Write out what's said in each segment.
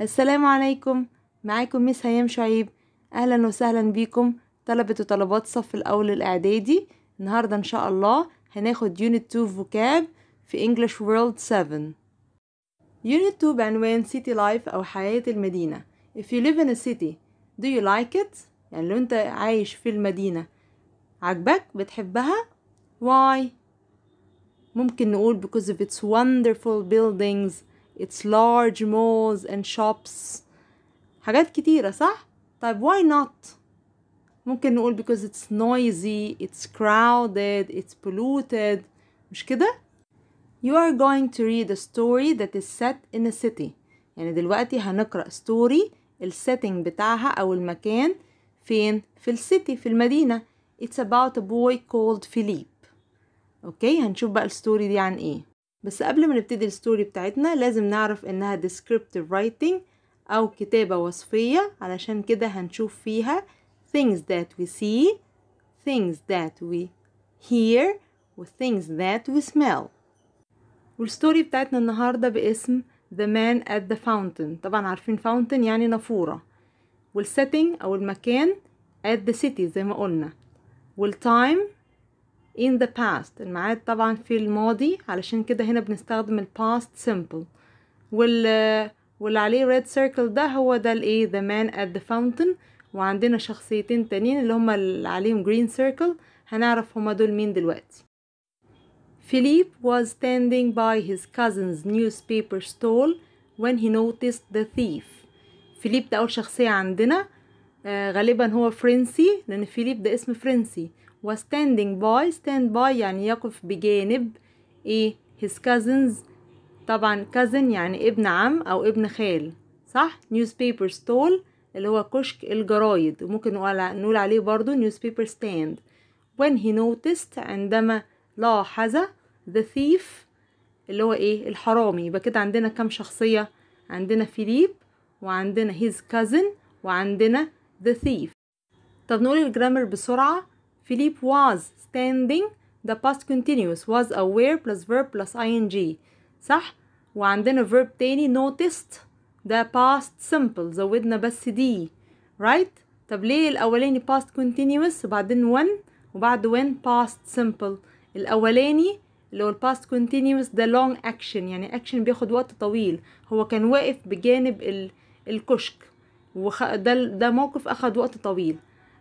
السلام عليكم معاكم ميس هيام شعيب اهلا وسهلا بيكم طلبة وطلبات صف الاول الاعدادي النهارده ان شاء الله هناخد يونت 2 فوكاب في انجلش وورلد 7 يونت 2 بعنوان سيتي لايف او حياة المدينة if you live in a city do you like it يعني لو انت عايش في المدينة عجبك بتحبها why ممكن نقول because of its wonderful buildings its large malls and shops حاجات كتيرة صح؟ طيب why not؟ ممكن نقول because it's noisy, it's crowded, it's polluted مش كده؟ You are going to read a story that is set in a city يعني دلوقتي هنقرأ story السيتنج بتاعها أو المكان فين؟ في السيتي في المدينة It's about a boy called Philippe أوكي هنشوف بقى الستوري دي عن إيه بس قبل ما نبتدي الستوري بتاعتنا لازم نعرف انها descriptive writing او كتابة وصفية علشان كده هنشوف فيها things that we see things that we hear things that we smell والستوري بتاعتنا النهاردة باسم The Man at the Fountain طبعا عارفين fountain يعني نافورة والsetting أو المكان at the city زي ما قلنا والtime in the past الميعاد طبعا في الماضي علشان كده هنا بنستخدم ال past simple وال واللي عليه red circle ده هو ده الايه the man at the fountain وعندنا شخصيتين تانيين اللي هما اللي عليهم green circle هنعرف هما دول مين دلوقتي Philippe was standing by his cousin's newspaper stall when he noticed the thief فيليب ده أول شخصية عندنا آه غالبا هو فرنسي لأن فيليب ده اسم فرنسي وستاندينج باي ستاند باي يعني يقف بجانب ايه his cousins طبعا cousin يعني ابن عم او ابن خال صح newspaper stall اللي هو كشك الجرايد وممكن نقول عليه برضو newspaper stand when he noticed عندما لاحظ the thief اللي هو ايه الحرامي يبقى كده عندنا كام شخصية عندنا فيليب وعندنا his cousin وعندنا the thief طب نقول الجرامر بسرعة Philippe was standing the past continuous was aware plus verb plus ing صح وعندنا verb تاني noticed the past simple زودنا بس دي right طب ليه الأولاني past continuous وبعدين when وبعد when past simple الأولاني اللي هو ال past continuous ده long action يعني action بياخد وقت طويل هو كان واقف بجانب ال الكشك وده ده موقف أخد وقت طويل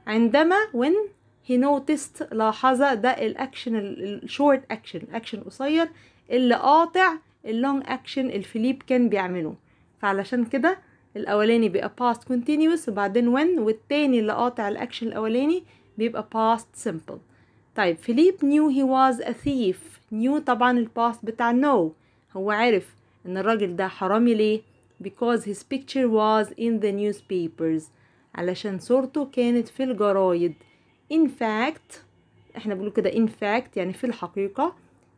عندما when he noticed لاحظ ده الاكشن الشورت اكشن اكشن قصير اللي قاطع اللونج اكشن الفليب كان بيعمله فعلشان كده الاولاني بيبقى past continuous وبعدين when والتاني اللي قاطع الاكشن الاولاني بيبقى past simple طيب فيليب knew he was a thief knew طبعا الباست بتاع no هو عرف ان الراجل ده حرامي ليه because his picture was in the newspapers علشان صورته كانت في الجرايد In fact احنا بنقول كده in fact يعني في الحقيقة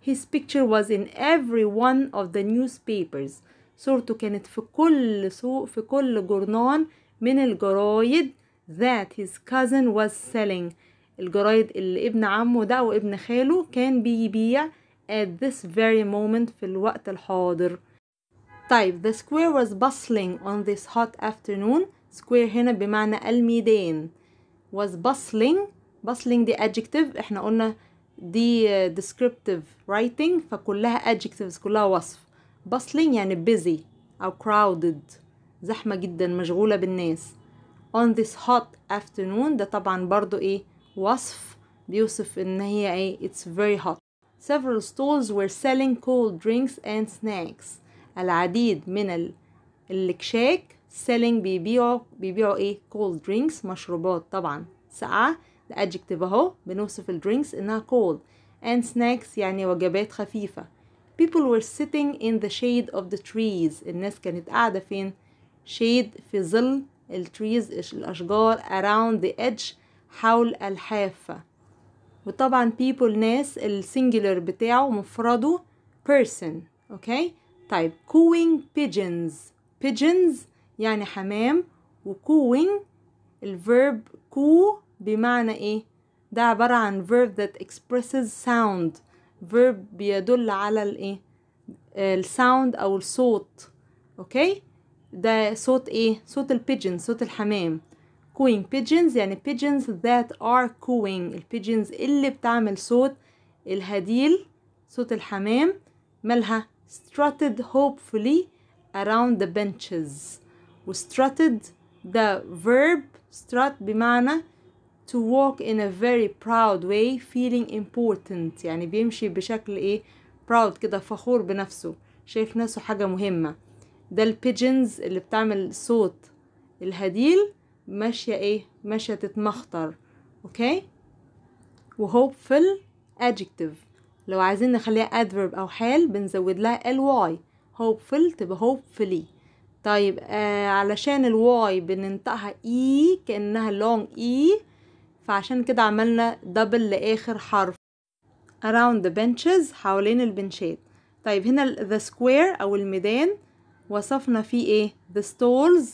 his picture was in every one of the newspapers صورته كانت في كل سوق في كل جرنان من الجرايد that his cousin was selling الجرايد اللي ابن عمه ده وابن خاله كان بيبيع at this very moment في الوقت الحاضر طيب the square was bustling on this hot afternoon square هنا بمعنى الميدان was bustling bustling دي adjective احنا قلنا دي descriptive writing فكلها adjectives كلها وصف bustling يعني busy أو crowded زحمة جدا مشغولة بالناس on this hot afternoon ده طبعا برضو ايه وصف بيوصف ان هي ايه it's very hot several stalls were selling cold drinks and snacks العديد من الكشاك selling بيبيعوا بيبيعوا ايه cold drinks مشروبات طبعا ساقعة الادجكتيف اهو بنوصف الدرينكس انها cold and snacks يعني وجبات خفيفة people were sitting in the shade of the trees الناس كانت قاعدة فين shade في ظل التريز الأشجار around the edge حول الحافة وطبعا people ناس السنجلر بتاعه مفرده person اوكي طيب cooing pigeons pigeons يعني حمام وكوينج الفيرب كو بمعنى ايه ده عبارة عن verb that expresses sound verb بيدل على الايه الساوند او الصوت اوكي ده صوت ايه صوت البيجن صوت الحمام cooing pigeons يعني pigeons that are cooing البيجنز اللي بتعمل صوت الهديل صوت الحمام مالها strutted hopefully around the benches و strutted ده verb strut بمعنى to walk in a very proud way feeling important يعني بيمشي بشكل ايه proud كده فخور بنفسه شايف نفسه حاجة مهمة ده البيجنز اللي بتعمل صوت الهديل ماشية ايه ماشية تتمخطر اوكي وهوبفل adjective لو عايزين نخليها adverb او حال بنزود لها ly hopeful تبقى hopefully طيب آه علشان الواي بننطقها اي e، كانها long اي e، فعشان كده عملنا دبل لآخر حرف around the benches حوالين البنشات طيب هنا the square أو الميدان وصفنا فيه إيه the stalls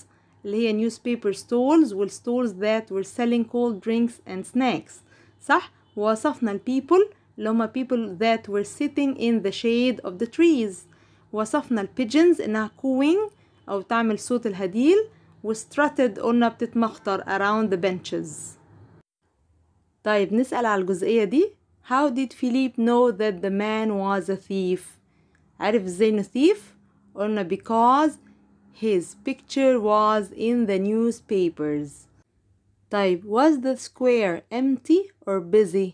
اللي هي newspaper stalls وال stalls that were selling cold drinks and snacks صح ووصفنا ال people اللي هما people that were sitting in the shade of the trees وصفنا ال pigeons إنها cooing أو تعمل صوت الهديل وstrutted قلنا بتتمخطر around the benches طيب نسأل على الجزئية دي How did Philippe know that the man was a thief عرف ازاي انه thief قلنا because his picture was in the newspapers طيب was the square empty or busy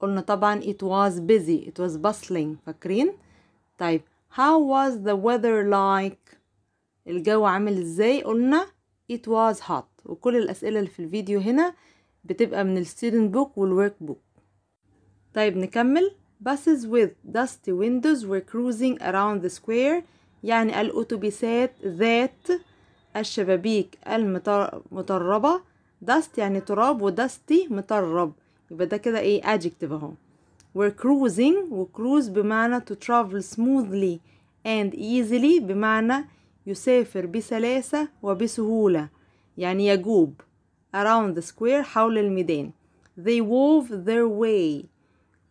قلنا طبعا it was busy it was bustling فاكرين طيب how was the weather like الجو عامل ازاي قلنا it was hot وكل الأسئلة اللي في الفيديو هنا بتبقى من student بوك والورك بوك طيب نكمل buses with dusty windows were cruising around the square يعني الأتوبيسات ذات الشبابيك المطربة dust يعني تراب ودستي مطرب يبقى ده كده ايه adjective اهو were cruising وكروز بمعنى to travel smoothly and easily بمعنى يسافر بسلاسة وبسهولة يعني يجوب around the square حول الميدان they wove their way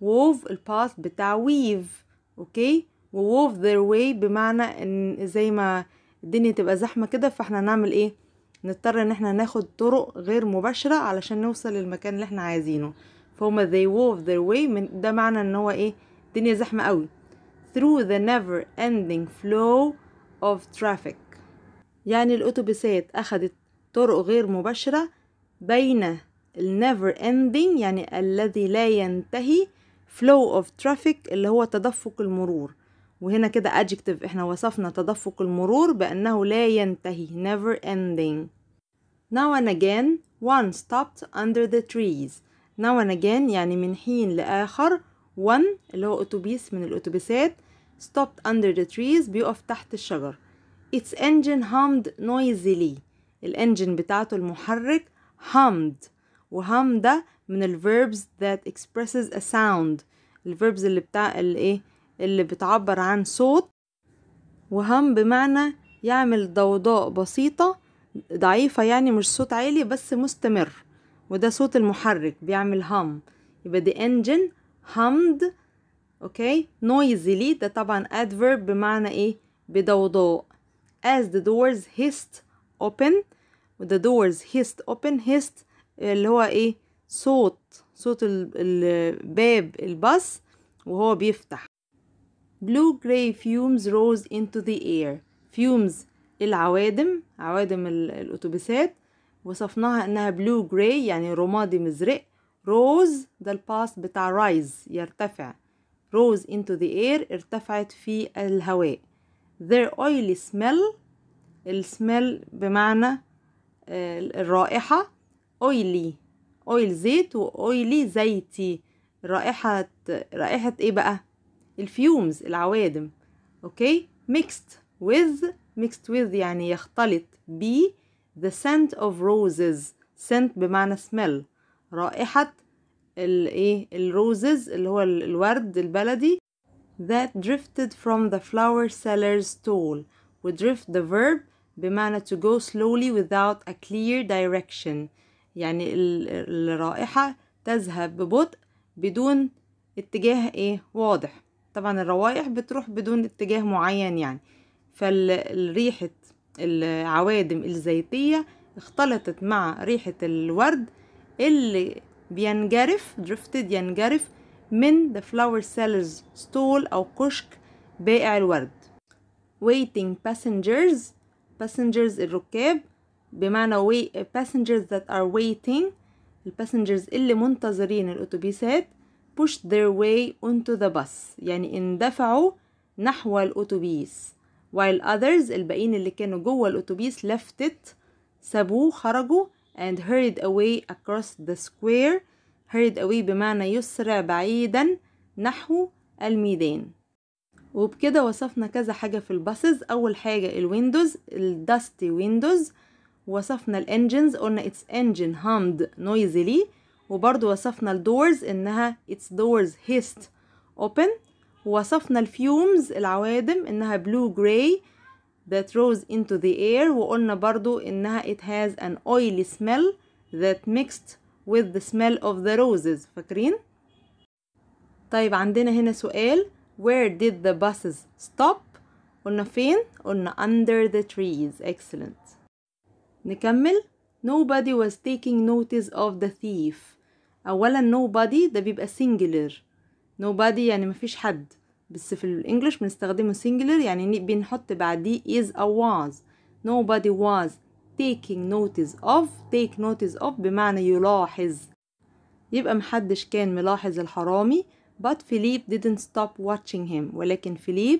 wove الباث بتاع weave اوكي و wove their way بمعنى ان زي ما الدنيا تبقى زحمه كده فاحنا نعمل ايه نضطر ان احنا ناخد طرق غير مباشره علشان نوصل للمكان اللي احنا عايزينه فهما they wove their way من ده معنى ان هو ايه الدنيا زحمه قوي through the never ending flow of traffic يعني الاتوبيسات اخدت طرق غير مباشره بين ال never ending يعني الذي لا ينتهي flow of traffic اللي هو تدفق المرور وهنا كده adjective احنا وصفنا تدفق المرور بأنه لا ينتهي never ending now and again one stopped under the trees now and again يعني من حين لآخر one اللي هو أتوبيس من الأتوبيسات stopped under the trees بيقف تحت الشجر its engine hummed noisily الانجن بتاعته المحرك hummed وهم ده من ال verbs that expresses a sound ال verbs اللي بتاع اللي ايه اللي بتعبر عن صوت وهم بمعنى يعمل ضوضاء بسيطة ضعيفة يعني مش صوت عالي بس مستمر وده صوت المحرك بيعمل هم يبقى the engine hummed اوكي noisily ده طبعا adverb بمعنى ايه بضوضاء as the doors hissed open the doors hissed open hissed اللي هو ايه صوت صوت الباب الباص وهو بيفتح blue gray fumes rose into the air fumes العوادم عوادم الأتوبيسات وصفناها إنها blue gray يعني رمادي مزرق rose ده الباس بتاع rise يرتفع rose into the air ارتفعت في الهواء their oily smell السمل بمعنى الرائحة اويلي اويل زيت واويلي زيتي رائحة رائحة ايه بقى الفيومز العوادم اوكي mixed with mixed with يعني يختلط ب the scent of roses scent بمعنى smell رائحة الايه الروزز اللي هو الورد البلدي that drifted from the flower seller's stall و drift the verb بمعنى to go slowly without a clear direction يعني الرائحة تذهب ببطء بدون اتجاه ايه واضح طبعا الروائح بتروح بدون اتجاه معين يعني فالريحة العوادم الزيتية اختلطت مع ريحة الورد اللي بينجرف درفتد ينجرف من the flower seller's stall أو كشك بائع الورد waiting passengers passengers الركاب بمعنى wait, passengers that are waiting الباسنجرز اللي منتظرين الأتوبيسات push their way onto the bus يعني اندفعوا نحو الأتوبيس while others الباقيين اللي كانوا جوه الأتوبيس لفتت سابوه خرجوا and hurried away across the square hurried away بمعنى يسرع بعيدا نحو الميدان وبكده وصفنا كذا حاجة في الباسز أول حاجة الويندوز الداستي ويندوز وصفنا الانجنز قلنا it's engine hummed noisily وبرضو وصفنا الدورز انها it's doors hissed open ووصفنا الفيومز العوادم انها blue gray that rose into the air وقلنا برضو انها it has an oily smell that mixed with the smell of the roses فاكرين؟ طيب عندنا هنا سؤال Where did the buses stop? قلنا فين؟ قلنا under the trees. Excellent. نكمل. Nobody was taking notice of the thief. أولا nobody ده بيبقى singular. Nobody يعني مفيش حد. بس في الانجليش بنستخدمه singular يعني بنحط بعديه is أو was. Nobody was taking notice of. Take notice of بمعنى يلاحظ. يبقى محدش كان ملاحظ الحرامي. but Philip didn't stop watching him ولكن Philip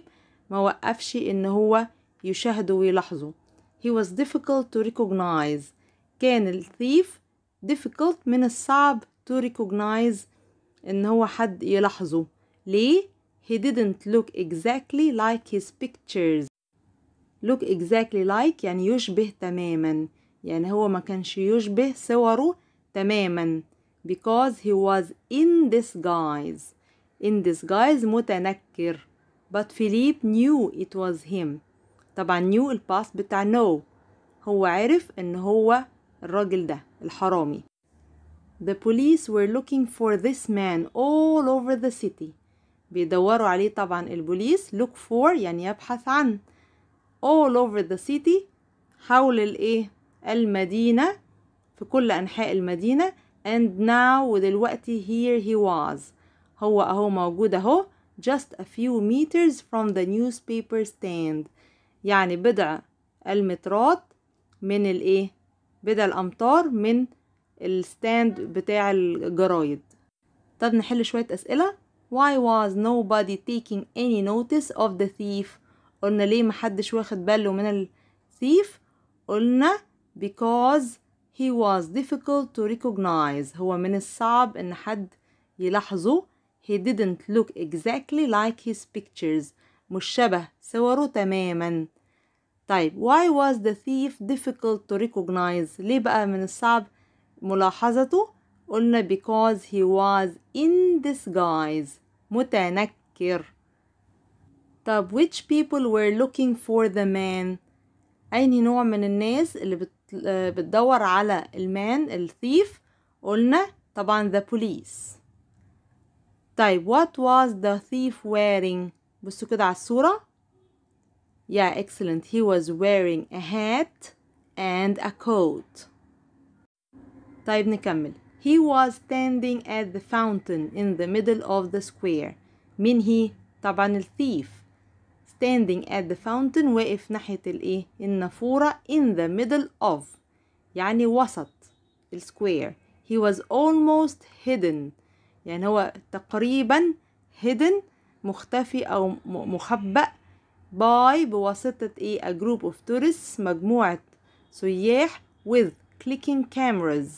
ما وقفش إن هو يشاهده ويلاحظه he was difficult to recognize كان الثيف difficult من الصعب to recognize إن هو حد يلاحظه ليه he didn't look exactly like his pictures look exactly like يعني يشبه تماما يعني هو ما كانش يشبه صوره تماما because he was in disguise in disguise متنكر but Philippe knew it was him طبعا knew الباست بتاع know هو عرف ان هو الراجل ده الحرامي The police were looking for this man all over the city بيدوروا عليه طبعا البوليس look for يعني يبحث عن all over the city حول الايه المدينة في كل أنحاء المدينة and now ودلوقتي here he was هو اهو موجود اهو just a few meters from the newspaper stand يعني بضع المترات من الايه بضع الامتار من الستاند بتاع الجرايد طب نحل شوية اسئلة why was nobody taking any notice of the thief قلنا ليه محدش واخد باله من الثيف قلنا because he was difficult to recognize هو من الصعب ان حد يلاحظه He didn't look exactly like his pictures مش شبه صوره تماما طيب why was the thief difficult to recognize ليه بقى من الصعب ملاحظته قلنا because he was in disguise متنكر طب which people were looking for the man أي نوع من الناس اللي بت... بتدور على المان الثيف قلنا طبعا the police طيب what was the thief wearing بصوا كده على الصورة yeah excellent he was wearing a hat and a coat طيب نكمل he was standing at the fountain in the middle of the square مين هي طبعا الثيف standing at the fountain واقف ناحية الايه النافورة in the middle of يعني وسط السكوير he was almost hidden يعني هو تقريبا hidden مختفي أو مخبأ باي بواسطة ايه a group of tourists مجموعة سياح with clicking cameras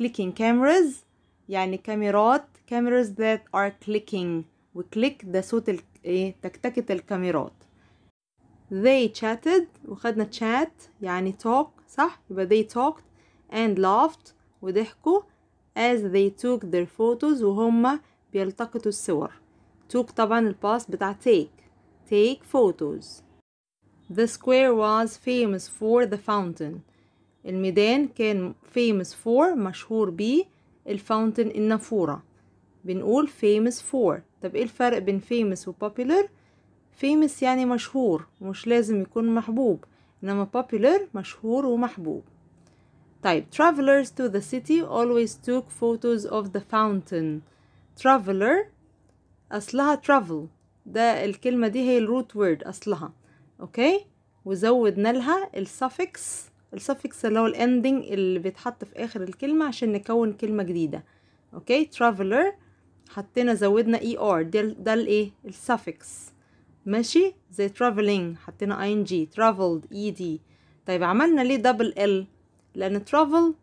clicking cameras يعني كاميرات cameras that are clicking وكليك ده صوت ال... ايه تكتكة الكاميرات they chatted وخدنا chat يعني talk صح يبقى they talked and laughed وضحكوا as they took their photos وهما بيلتقطوا الصور took طبعا الباس بتاع take take photos The square was famous for the fountain الميدان كان famous for مشهور بيه الفاونتن النافورة بنقول famous for طب ايه الفرق بين famous و popular famous يعني مشهور ومش لازم يكون محبوب انما popular مشهور ومحبوب طيب travelers to the city always took photos of the fountain traveler أصلها travel ده الكلمة دي هي الروت وورد أصلها أوكي وزودنا لها السفكس السفكس اللي هو الاندنج اللي بيتحط في آخر الكلمة عشان نكون كلمة جديدة أوكي traveler حطينا زودنا اي e ار ده, ده الايه السفكس ماشي زي traveling حطينا ing traveled ed طيب عملنا ليه double l لأن travel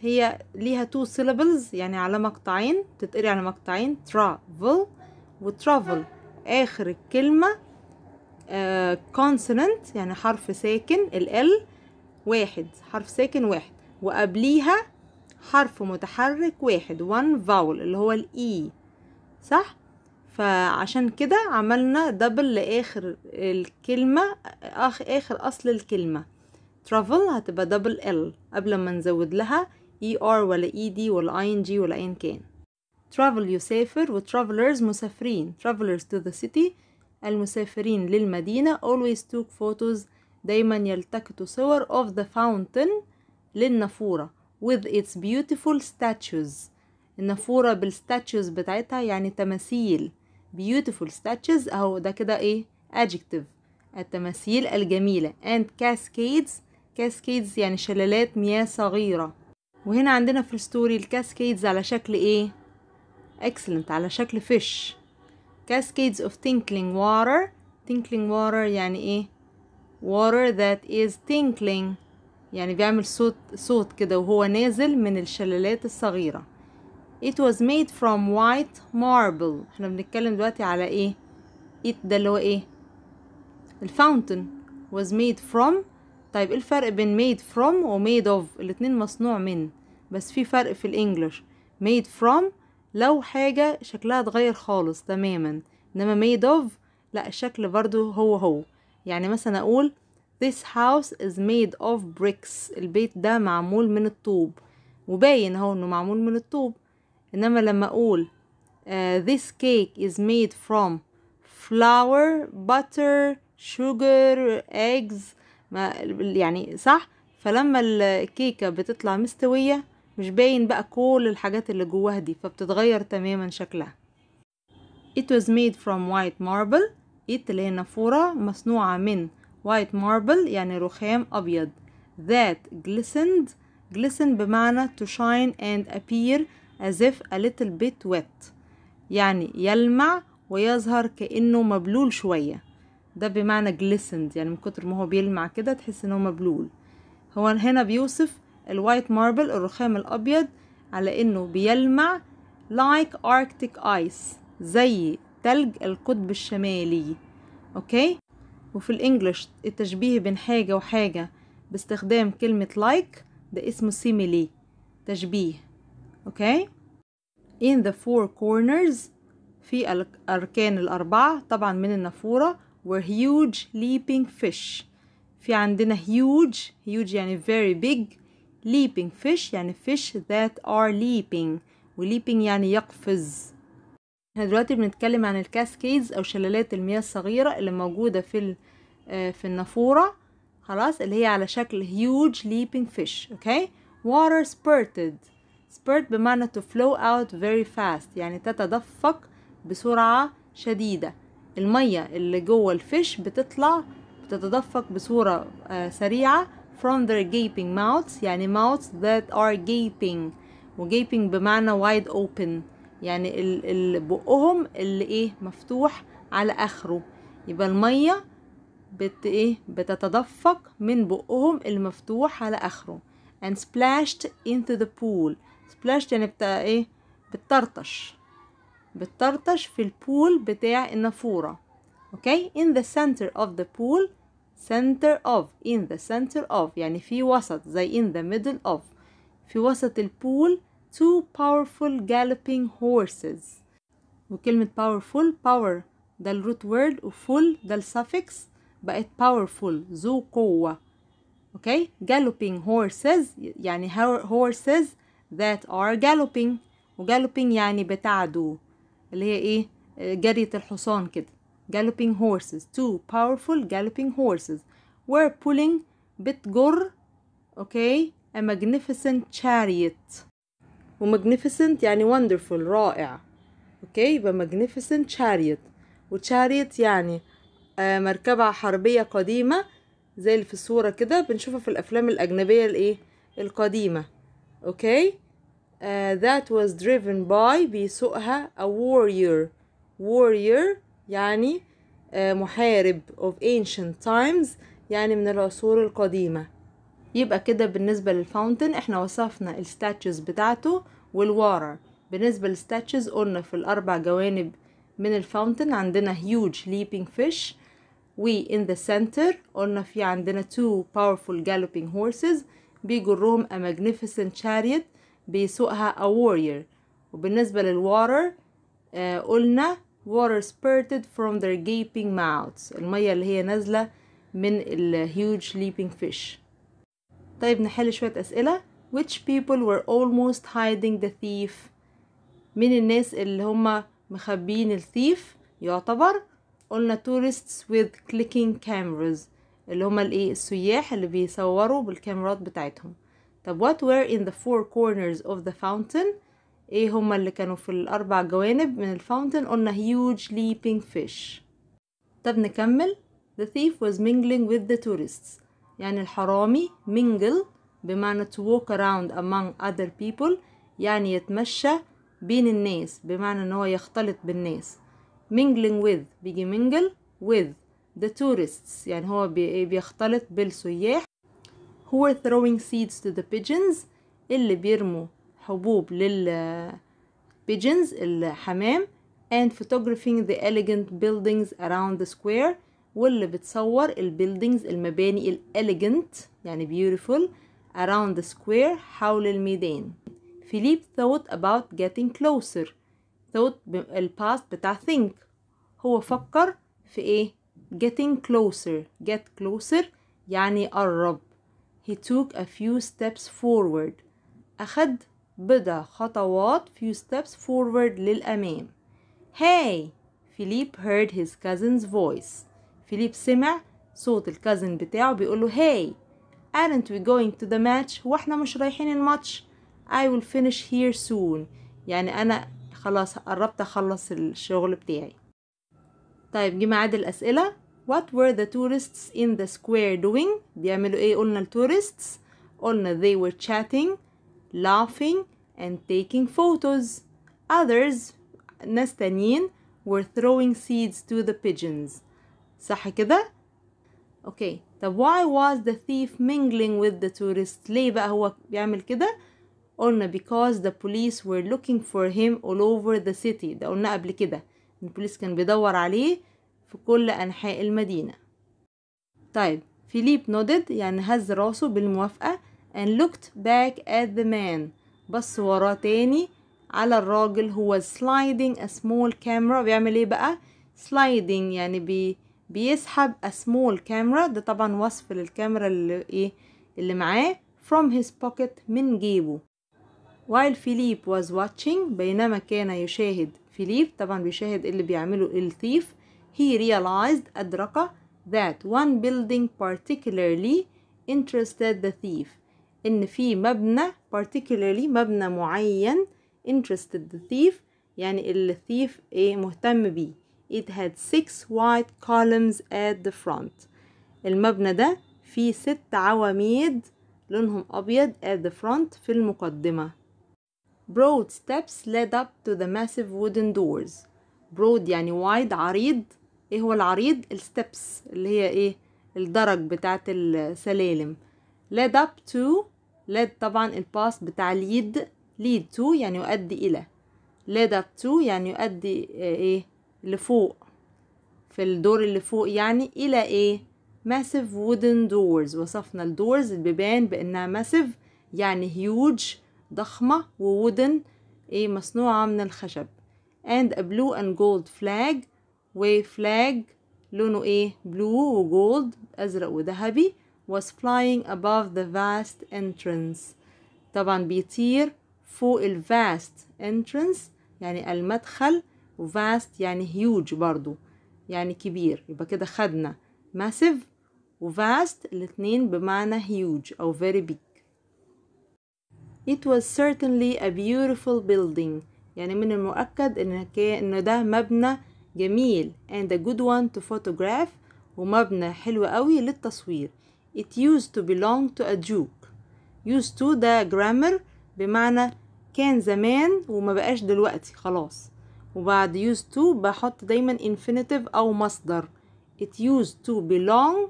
هي ليها two syllables يعني على مقطعين تتقري على مقطعين travel وtravel آخر الكلمة آه consonant يعني حرف ساكن ال واحد حرف ساكن واحد وقبليها حرف متحرك واحد one vowel اللي هو الإي e. صح؟ فعشان كده عملنا دبل لآخر الكلمة آخر أصل الكلمة travel هتبقى double L قبل ما نزود لها ER ولا ED ولا ING ولا ان كان travel يسافر و travelers مسافرين travelers to the city المسافرين للمدينة always took photos دايما يلتقطوا صور of the fountain للنافورة with its beautiful statues النافورة بالستاتشوز بتاعتها يعني تماثيل beautiful statues اهو ده كده ايه adjective التماثيل الجميلة and cascades كاسكيدز يعني شلالات مياه صغيرة وهنا عندنا في الستوري الكاسكيدز على شكل ايه اكسلنت على شكل فيش cascades of tinkling water tinkling water يعني ايه water that is tinkling يعني بيعمل صوت صوت كده وهو نازل من الشلالات الصغيرة it was made from white marble احنا بنتكلم دلوقتي على ايه it ده اللي هو ايه الفاونتن was made from طيب ايه الفرق بين made from و made of الاتنين مصنوع من بس في فرق في الانجليش made from لو حاجة شكلها اتغير خالص تماما انما made of لا الشكل برضو هو هو يعني مثلا اقول this house is made of bricks البيت ده معمول من الطوب وباين اهو انه معمول من الطوب انما لما اقول uh, this cake is made from flour butter sugar eggs ما يعني صح فلما الكيكة بتطلع مستوية مش باين بقى كل الحاجات اللي جواها دي فبتتغير تماما شكلها It was made from white marble It اللي هي نافورة مصنوعة من white marble يعني رخام أبيض That glistened glisten بمعنى to shine and appear as if a little bit wet يعني يلمع ويظهر كأنه مبلول شوية ده بمعنى جليسند يعني من كتر ما هو بيلمع كده تحس ان هو مبلول هو هنا بيوصف الوايت ماربل الرخام الابيض على انه بيلمع like arctic ice زي تلج القطب الشمالي اوكي وفي الانجليش التشبيه بين حاجه وحاجه باستخدام كلمه like ده اسمه سيميلي تشبيه اوكي in the four corners في الاركان الاربعه طبعا من النافوره were huge leaping fish في عندنا huge huge يعني very big leaping fish يعني fish that are leaping وليبينج يعني يقفز احنا دلوقتي بنتكلم عن الكاسكيدز او شلالات المياه الصغيرة اللي موجودة في آه، في النافورة خلاص اللي هي على شكل huge leaping fish اوكي okay? water spurted spurt بمعنى to flow out very fast يعني تتدفق بسرعة شديدة المية اللي جوه الفيش بتطلع بتتدفق بصورة آه، سريعة from their gaping mouths يعني mouths that are gaping و gaping بمعنى wide open يعني ال بقهم اللي ايه مفتوح على اخره يبقى المية بت ايه بتتدفق من بقهم المفتوح على اخره and splashed into the pool splashed يعني بت ايه بتطرطش بتطرطش في البول بتاع النافورة اوكي okay? in the center of the pool center of in the center of يعني في وسط زي in the middle of في وسط البول two powerful galloping horses وكلمة powerful power ده الروت word وفول ده السفكس بقت powerful ذو قوة اوكي okay? galloping horses يعني horses that are galloping وgalloping يعني بتعدو اللي هي ايه آه، جرية الحصان كده galloping horses two powerful galloping horses were pulling بتجر اوكي okay, a magnificent chariot و magnificent يعني wonderful رائع اوكي okay, يبقى magnificent chariot و chariot يعني آه، مركبة حربية قديمة زي اللي في الصورة كده بنشوفها في الأفلام الأجنبية الإيه القديمة أوكي uh, that was driven by بيسوقها a warrior warrior يعني uh, محارب of ancient times يعني من العصور القديمة يبقى كده بالنسبة للفاونتن احنا وصفنا الستاتشز بتاعته والوارر بالنسبة للستاتشز قلنا في الأربع جوانب من الفاونتن عندنا huge leaping fish و in the center قلنا في عندنا two powerful galloping horses بيجرهم a magnificent chariot بيسوقها a warrior وبالنسبة للwater آه قلنا water spurted from their gaping mouths المية اللي هي نازلة من ال huge leaping fish طيب نحل شوية أسئلة which people were almost hiding the thief من الناس اللي هم مخبيين الثيف يعتبر قلنا tourists with clicking cameras اللي هم الايه السياح اللي بيصوروا بالكاميرات بتاعتهم طب what were in the four corners of the fountain ايه هما اللي كانوا في الاربع جوانب من الفاونتن قلنا huge leaping fish طب نكمل the thief was mingling with the tourists يعني الحرامي mingle بمعنى to walk around among other people يعني يتمشى بين الناس بمعنى ان هو يختلط بالناس mingling with بيجي mingle with the tourists يعني هو بيختلط بالسياح Who are throwing seeds to the pigeons اللي بيرموا حبوب لل pigeons الحمام and photographing the elegant buildings around the square واللي بتصور buildings, المباني elegant, يعني beautiful around the square حول الميدان Philippe thought about getting closer thought but بتاع think هو فكر في ايه getting closer get closer يعني قرب He took a few steps forward أخذ بضع خطوات few steps forward للأمام Hey! Philip heard his cousin's voice Philip سمع صوت الكازن بتاعه بيقول له Hey! Aren't we going to the match؟ واحنا مش رايحين الماتش I will finish here soon يعني أنا خلاص قربت أخلص الشغل بتاعي طيب جه ميعاد الأسئلة What were the tourists in the square doing؟ بيعملوا إيه؟ قلنا tourists قلنا they were chatting, laughing and taking photos. Others ناس تانيين were throwing seeds to the pigeons. صح كده؟ Okay. طب why was the thief mingling with the tourists؟ ليه بقى هو بيعمل كده؟ قلنا because the police were looking for him all over the city. ده قلنا قبل كده. البوليس كان بيدور عليه في كل أنحاء المدينة طيب فيليب نودد يعني هز راسه بالموافقة and looked back at the man بص وراه تاني على الراجل هو sliding a small camera بيعمل ايه بقى sliding يعني بي بيسحب a small camera ده طبعا وصف للكاميرا اللي ايه اللي معاه from his pocket من جيبه while فيليب was watching بينما كان يشاهد فيليب طبعا بيشاهد إيه اللي بيعمله الثيف he realized أدرك that one building particularly interested the thief إن في مبنى particularly مبنى معين interested the thief يعني الثيف إيه مهتم بيه it had six white columns at the front المبنى ده فيه ست عواميد لونهم أبيض at the front في المقدمة broad steps led up to the massive wooden doors broad يعني wide عريض ايه هو العريض الستبس اللي هي ايه الدرج بتاعت السلالم led up to led طبعا الباس بتاع lead lead to يعني يؤدي الى led up to يعني يؤدي آه، ايه لفوق في الدور اللي فوق يعني الى ايه massive wooden doors وصفنا الدورز البيبان بانها massive يعني huge ضخمة وودن ايه مصنوعة من الخشب and a blue and gold flag وفلاج لونه ايه بلو وجولد ازرق وذهبي was flying above the vast entrance طبعا بيطير فوق ال vast entrance يعني المدخل و vast يعني huge برضو يعني كبير يبقى كده خدنا massive و vast الاتنين بمعنى huge أو very big It was certainly a beautiful building يعني من المؤكد إن ده مبنى جميل and a good one to photograph ومبنى حلو قوي للتصوير it used to belong to a duke used to ده grammar بمعنى كان زمان وما بقاش دلوقتي خلاص وبعد used to بحط دايما infinitive أو مصدر it used to belong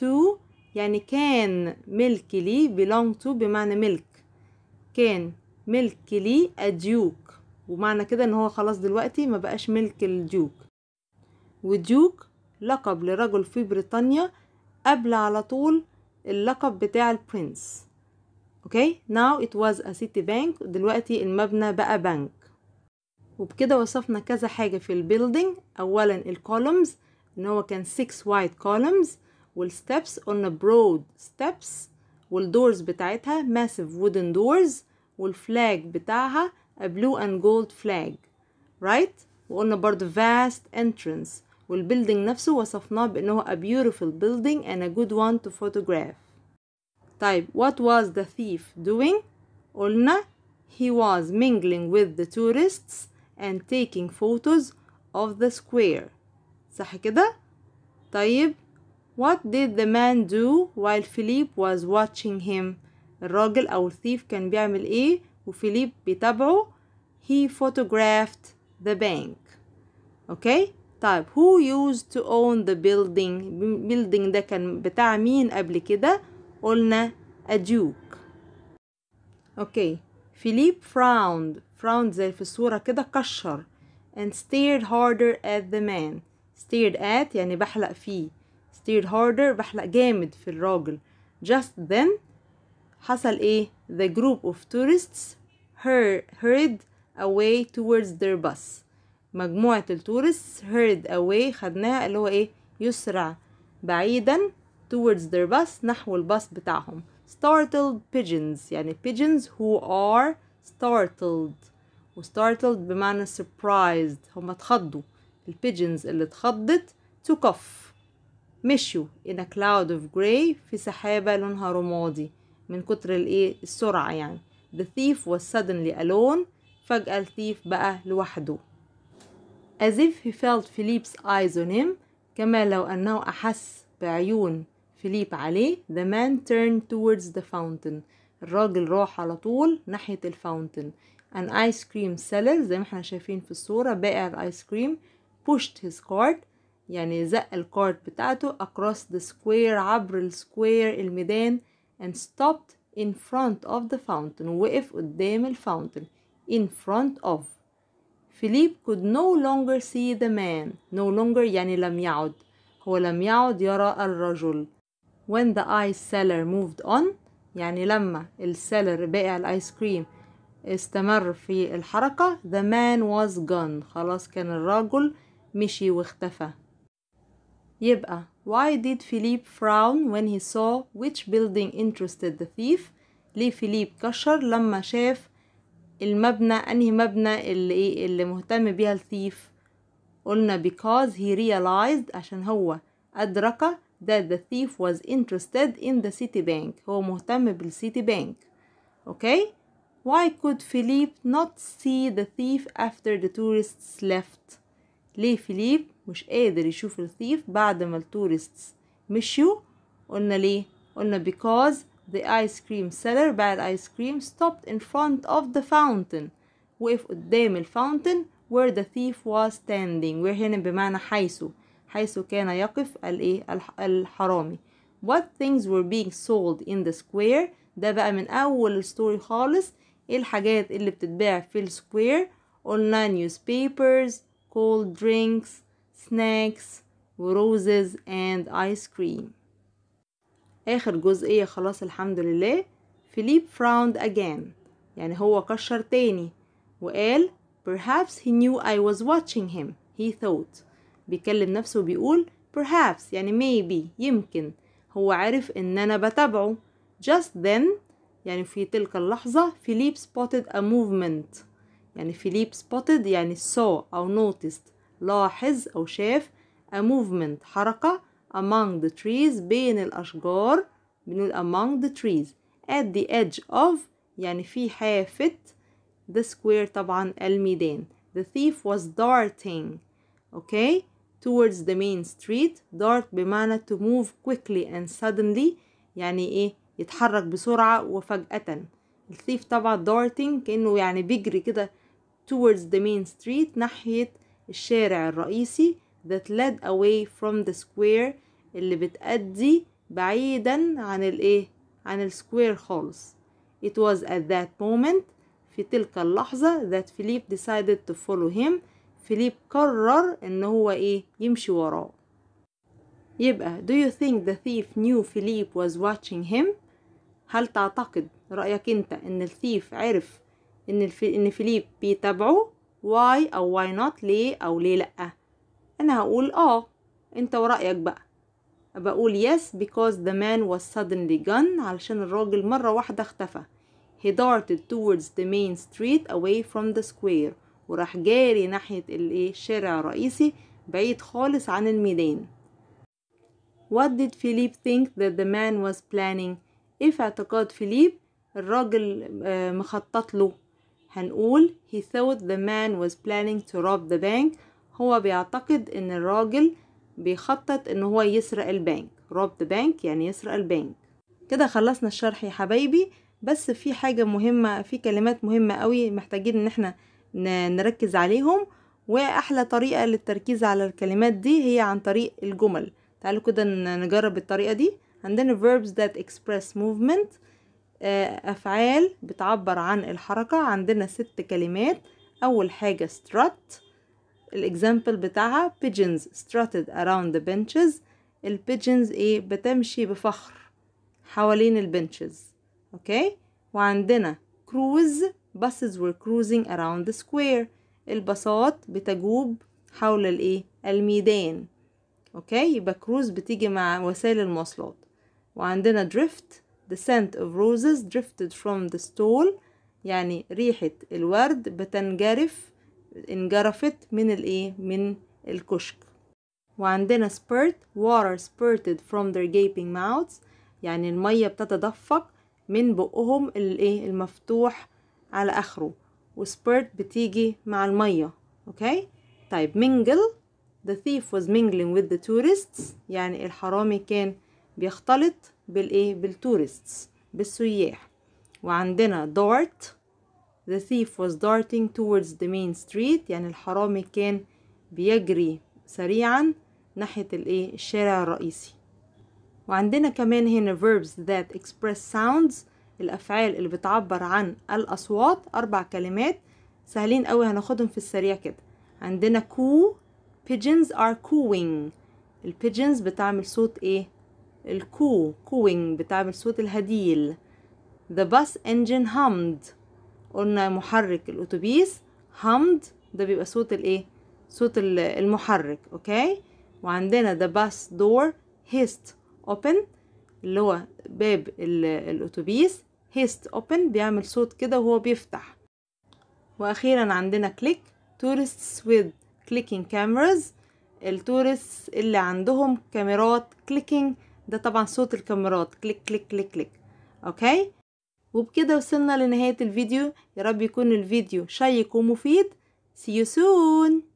to يعني كان ملك لي belong to بمعنى ملك كان ملك لي a duke ومعنى كده ان هو خلاص دلوقتي ما بقاش ملك الديوك وديوك لقب لرجل في بريطانيا قبل على طول اللقب بتاع البرنس اوكي ناو ات واز ا سيتي بانك دلوقتي المبنى بقى بنك وبكده وصفنا كذا حاجه في البيلدينج اولا الكولومز ان هو كان 6 وايت كولومز والستبس قلنا برود ستبس والدورز بتاعتها ماسيف وودن دورز والفلاج بتاعها ا بلو اند جولد فلاج رايت وقلنا برضو فاست انترنس والبيلدينج نفسه وصفناه بأنه a beautiful building and a good one to photograph طيب what was the thief doing قلنا he was mingling with the tourists and taking photos of the square صح كده طيب what did the man do while Philip was watching him الراجل أو الثيف كان بيعمل إيه وفيليب بيتابعه he photographed the bank okay طيب who used to own the building building ده كان بتاع مين قبل كده قلنا a duke okay. Philip frowned frowned زي في الصورة كده كشر and stared harder at the man stared at يعني بحلق فيه stared harder بحلق جامد في الراجل just then حصل ايه the group of tourists hurried away towards their bus مجموعة التورس هيرد أواي خدناها اللي هو إيه يسرع بعيدا towards their bus نحو الباص بتاعهم startled pigeons يعني pigeons who are startled و startled بمعنى surprised هم اتخضوا ال pigeons اللي اتخضت took off مشوا in a cloud of gray في سحابة لونها رمادي من كتر الايه السرعة يعني the thief was suddenly alone فجأة الثيف بقى لوحده as if he felt Philippe's eyes on him كما لو أنه أحس بعيون فيليب عليه the man turned towards the fountain الراجل راح على طول ناحية الفاونتن an ice cream seller زي ما احنا شايفين في الصورة بائع الايس كريم pushed his cart يعني زق الكارت بتاعته across the square عبر السكوير الميدان and stopped in front of the fountain وقف قدام الفاونتن in front of Philippe could no longer see the man no longer يعني لم يعد هو لم يعد يرى الرجل when the ice seller moved on يعني لما السيلر بائع الايس كريم استمر في الحركة the man was gone خلاص كان الرجل مشي واختفى يبقى why did Philippe frown when he saw which building interested the thief ليه فيليب كشر لما شاف المبنى انهي مبنى اللي ايه اللي مهتم بيها الثيف قلنا because he realized عشان هو أدرك that the thief was interested in the city bank هو مهتم بالسيتي بانك okay why could Philip not see the thief after the tourists left ليه فيليب مش قادر يشوف الثيف بعد ما التورستس مشيوا قلنا ليه قلنا because The ice cream seller باع الايس كريم stopped in front of the fountain وقف قدام الفاونتن where the thief was standing where هنا بمعنى حيث حيث كان يقف الايه الحرامي what things were being sold in the square ده بقى من اول الستوري خالص ايه الحاجات اللي بتتباع في السكوير online newspapers cold drinks snacks roses and ice cream آخر جزئية خلاص الحمد لله فيليب فراوند اجان يعني هو كشر تاني وقال perhaps he knew I was watching him he thought بيكلم نفسه وبيقول perhaps يعني maybe يمكن هو عارف ان انا بتابعه just then يعني في تلك اللحظة فيليب spotted a movement يعني فيليب spotted يعني saw أو noticed لاحظ أو شاف a movement حركة among the trees بين الأشجار بنقول among the trees at the edge of يعني في حافة the square طبعا الميدان the thief was darting okay towards the main street dart بمعنى to move quickly and suddenly يعني ايه يتحرك بسرعة وفجأة الثيف طبعا darting كأنه يعني بيجري كده towards the main street ناحية الشارع الرئيسي that led away from the square اللي بتأدي بعيدا عن الايه عن السكوير خالص it was at that moment في تلك اللحظة that فيليب decided to follow him فيليب قرر ان هو ايه يمشي وراه يبقى do you think the thief knew Philip was watching him هل تعتقد رأيك انت ان الثيف عرف ان ان فيليب بيتابعه why او why not ليه او ليه لأ انا هقول اه انت ورأيك بقى بقول yes because the man was suddenly gone علشان الراجل مرة واحدة اختفى he darted towards the main street away from the square وراح جاري ناحية الشارع الرئيسي بعيد خالص عن الميدان What did Philip think that the man was planning ايه في اعتقاد فيليب الراجل مخطط له هنقول he thought the man was planning to rob the bank هو بيعتقد ان الراجل بيخطط ان هو يسرق البنك روب بانك بنك يعني يسرق البنك كده خلصنا الشرح يا حبايبي بس في حاجة مهمة في كلمات مهمة قوي محتاجين ان احنا نركز عليهم واحلى طريقة للتركيز على الكلمات دي هي عن طريق الجمل تعالوا كده نجرب الطريقة دي عندنا verbs that express movement آه، أفعال بتعبر عن الحركة عندنا ست كلمات أول حاجة strut الاكزامبل بتاعها pigeons strutted around the benches البيجنز ايه بتمشي بفخر حوالين البنشز اوكي وعندنا كروز buses were cruising around the square الباصات بتجوب حول الايه الميدان اوكي يبقى كروز بتيجي مع وسائل المواصلات وعندنا دريفت the scent of roses drifted from the stall يعني ريحة الورد بتنجرف انجرفت من الايه من الكشك وعندنا spurt water spurted from their gaping mouths يعني المية بتتدفق من بقهم الايه المفتوح على اخره وspurt بتيجي مع المية اوكي طيب mingle the thief was mingling with the tourists يعني الحرامي كان بيختلط بالايه بالتورستس بالسياح وعندنا dart The thief was darting towards the main street يعني الحرامي كان بيجري سريعا ناحية الايه الشارع الرئيسي وعندنا كمان هنا verbs that express sounds الأفعال اللي بتعبر عن الأصوات أربع كلمات سهلين قوي هناخدهم في السريع كده عندنا كو pigeons are cooing البيجنز بتعمل صوت ايه الكو cooing بتعمل صوت الهديل the bus engine hummed قلنا محرك الاتوبيس همد ده بيبقى صوت الايه صوت المحرك اوكي وعندنا the bus door hissed open اللي هو باب الاتوبيس hissed open بيعمل صوت كده وهو بيفتح واخيرا عندنا click tourists with clicking cameras التورس اللي عندهم كاميرات كليكينج ده طبعا صوت الكاميرات كليك كليك كليك كليك اوكي وبكده وصلنا لنهاية الفيديو يارب يكون الفيديو شيق ومفيد see you soon